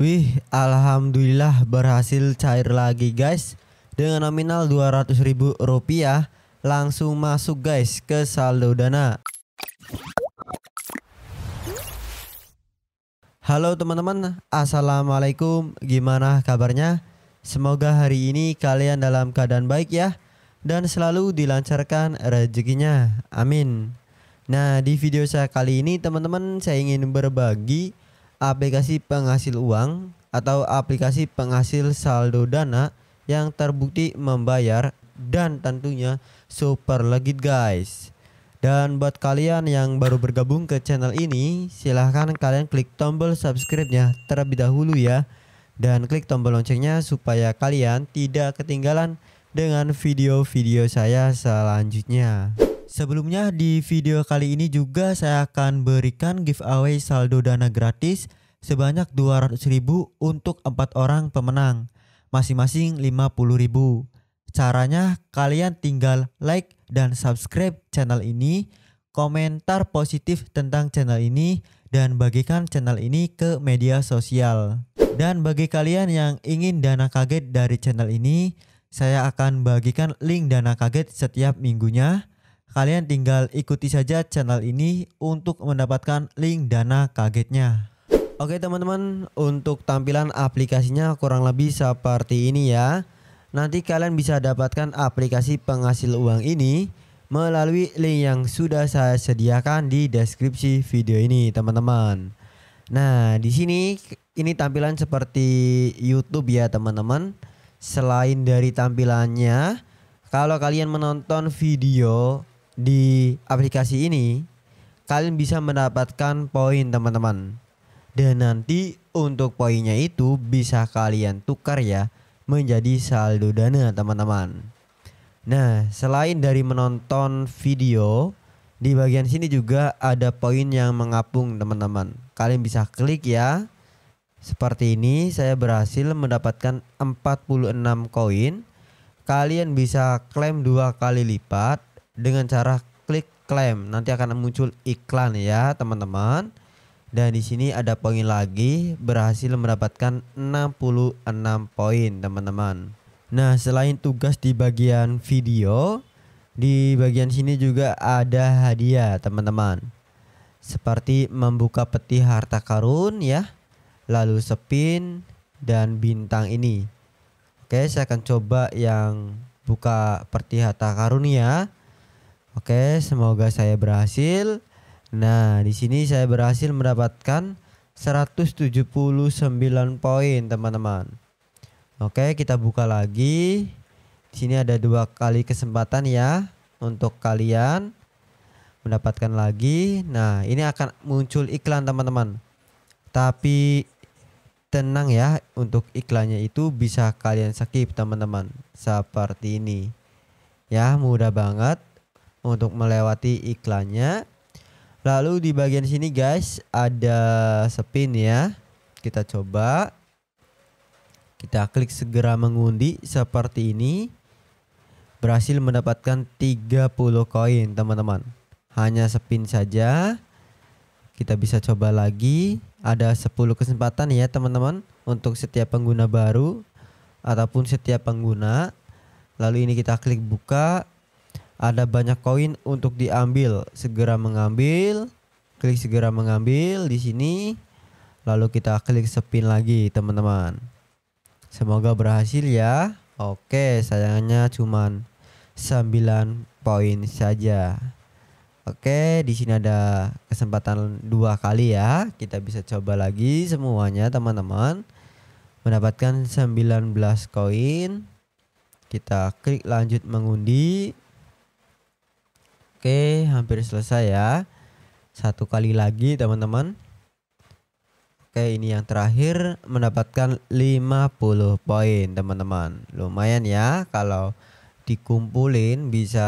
Wih, alhamdulillah berhasil cair lagi guys. Dengan nominal 200 ribu rupiah, langsung masuk guys ke saldo dana. Halo teman-teman, Assalamualaikum, gimana kabarnya? Semoga hari ini kalian dalam keadaan baik ya, dan selalu dilancarkan rezekinya, amin. Nah di video saya kali ini teman-teman saya ingin berbagi aplikasi penghasil uang atau aplikasi penghasil saldo dana yang terbukti membayar dan tentunya super legit guys. Dan buat kalian yang baru bergabung ke channel ini, silahkan kalian klik tombol subscribe-nya terlebih dahulu ya. Dan klik tombol loncengnya supaya kalian tidak ketinggalan dengan video-video saya selanjutnya. Sebelumnya di video kali ini juga saya akan berikan giveaway saldo dana gratis sebanyak 200 ribu untuk 4 orang pemenang, masing-masing 50 ribu. Caranya kalian tinggal like dan subscribe channel ini, komentar positif tentang channel ini, dan bagikan channel ini ke media sosial. Dan bagi kalian yang ingin dana kaget dari channel ini, saya akan bagikan link dana kaget setiap minggunya Kalian tinggal ikuti saja channel ini untuk mendapatkan link dana kagetnya. Oke teman-teman, untuk tampilan aplikasinya kurang lebih seperti ini ya. Nanti kalian bisa dapatkan aplikasi penghasil uang ini melalui link yang sudah saya sediakan di deskripsi video ini teman-teman. Nah, di sini ini tampilan seperti YouTube ya teman-teman. Selain dari tampilannya, kalau kalian menonton video di aplikasi ini kalian bisa mendapatkan poin teman-teman. Dan nanti untuk poinnya itu bisa kalian tukar ya menjadi saldo dana teman-teman. Nah, selain dari menonton video, di bagian sini juga ada poin yang mengapung teman-teman. Kalian bisa klik ya. Seperti ini saya berhasil mendapatkan 46 koin. Kalian bisa klaim dua kali lipat dengan cara klik klaim. Nanti akan muncul iklan ya, teman-teman. Dan di sini ada poin lagi berhasil mendapatkan 66 poin, teman-teman. Nah, selain tugas di bagian video, di bagian sini juga ada hadiah, teman-teman. Seperti membuka peti harta karun ya, lalu spin dan bintang ini. Oke, saya akan coba yang buka peti harta karun ya. Oke, semoga saya berhasil. Nah, di sini saya berhasil mendapatkan 179 poin, teman-teman. Oke, kita buka lagi. Di sini ada dua kali kesempatan ya untuk kalian mendapatkan lagi. Nah, ini akan muncul iklan, teman-teman. Tapi tenang ya, untuk iklannya itu bisa kalian skip, teman-teman. Seperti ini. Ya, mudah banget untuk melewati iklannya. Lalu di bagian sini guys ada spin ya. Kita coba. Kita klik segera mengundi seperti ini. Berhasil mendapatkan 30 koin teman-teman. Hanya spin saja. Kita bisa coba lagi. Ada 10 kesempatan ya teman-teman untuk setiap pengguna baru ataupun setiap pengguna. Lalu ini kita klik buka ada banyak koin untuk diambil. Segera mengambil. Klik segera mengambil di sini. Lalu kita klik spin lagi, teman-teman. Semoga berhasil ya. Oke, sayangnya cuman 9 poin saja. Oke, di sini ada kesempatan dua kali ya. Kita bisa coba lagi semuanya, teman-teman. Mendapatkan 19 koin. Kita klik lanjut mengundi. Oke, hampir selesai ya. Satu kali lagi teman-teman. Oke, ini yang terakhir mendapatkan 50 poin teman-teman. Lumayan ya kalau dikumpulin bisa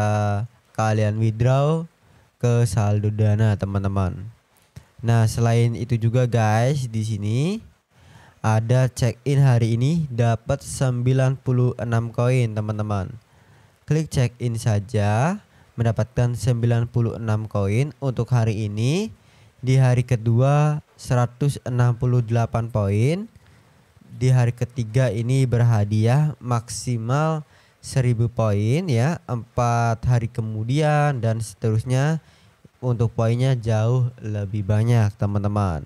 kalian withdraw ke saldo dana teman-teman. Nah, selain itu juga guys, di sini ada check-in hari ini dapat 96 koin teman-teman. Klik check-in saja mendapatkan 96 koin untuk hari ini. Di hari kedua 168 poin. Di hari ketiga ini berhadiah maksimal 1000 poin ya, empat hari kemudian dan seterusnya untuk poinnya jauh lebih banyak, teman-teman.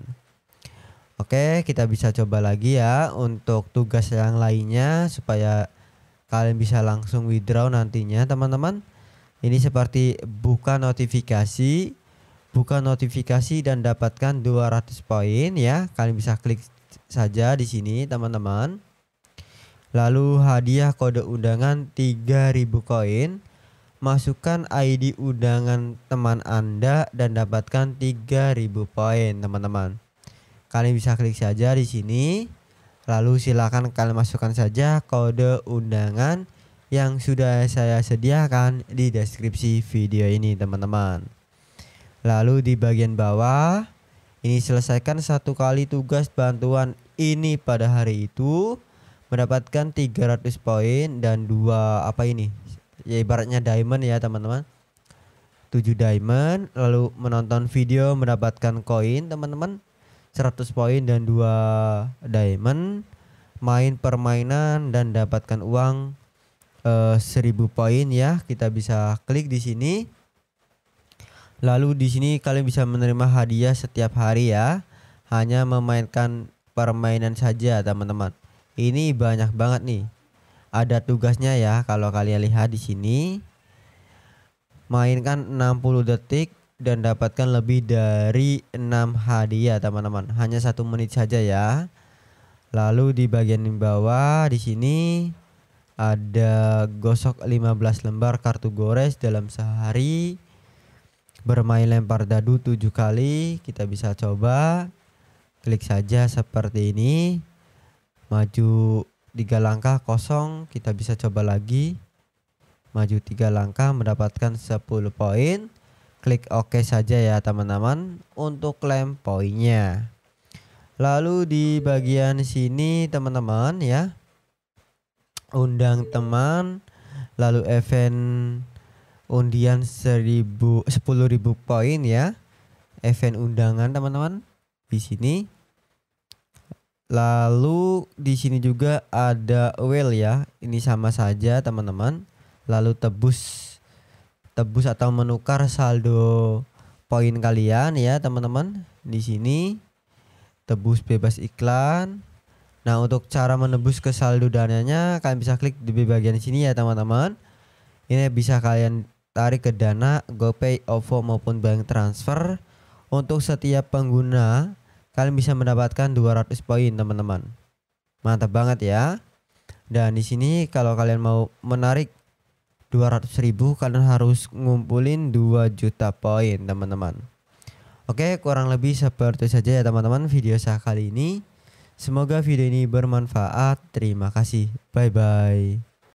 Oke, kita bisa coba lagi ya untuk tugas yang lainnya supaya kalian bisa langsung withdraw nantinya, teman-teman. Ini seperti buka notifikasi, buka notifikasi dan dapatkan 200 poin ya. Kalian bisa klik saja di sini teman-teman. Lalu hadiah kode undangan 3000 koin. Masukkan ID undangan teman Anda dan dapatkan 3000 poin teman-teman. Kalian bisa klik saja di sini. Lalu silakan kalian masukkan saja kode undangan yang sudah saya sediakan di deskripsi video ini teman-teman. Lalu di bagian bawah ini selesaikan satu kali tugas bantuan ini pada hari itu mendapatkan 300 poin dan dua apa ini ya ibaratnya diamond ya teman-teman 7 diamond lalu menonton video mendapatkan koin teman-teman 100 poin dan dua diamond main permainan dan dapatkan uang uh, eh, 1000 poin ya. Kita bisa klik di sini. Lalu di sini kalian bisa menerima hadiah setiap hari ya. Hanya memainkan permainan saja teman-teman. Ini banyak banget nih. Ada tugasnya ya kalau kalian lihat di sini. Mainkan 60 detik dan dapatkan lebih dari 6 hadiah teman-teman. Hanya satu menit saja ya. Lalu di bagian bawah di sini ada gosok 15 lembar kartu gores dalam sehari bermain lempar dadu 7 kali kita bisa coba klik saja seperti ini maju 3 langkah kosong kita bisa coba lagi maju 3 langkah mendapatkan 10 poin klik OK saja ya teman-teman untuk klaim poinnya lalu di bagian sini teman-teman ya undang teman lalu event undian seribu sepuluh ribu poin ya event undangan teman-teman di sini lalu di sini juga ada well ya ini sama saja teman-teman lalu tebus tebus atau menukar saldo poin kalian ya teman-teman di sini tebus bebas iklan Nah untuk cara menebus ke saldo dananya kalian bisa klik di bagian sini ya teman-teman. Ini bisa kalian tarik ke dana, GoPay, OVO maupun bank transfer. Untuk setiap pengguna kalian bisa mendapatkan 200 poin teman-teman. Mantap banget ya. Dan di sini kalau kalian mau menarik 200 ribu kalian harus ngumpulin 2 juta poin teman-teman. Oke kurang lebih seperti saja ya teman-teman video saya kali ini. Semoga video ini bermanfaat. Terima kasih. Bye bye.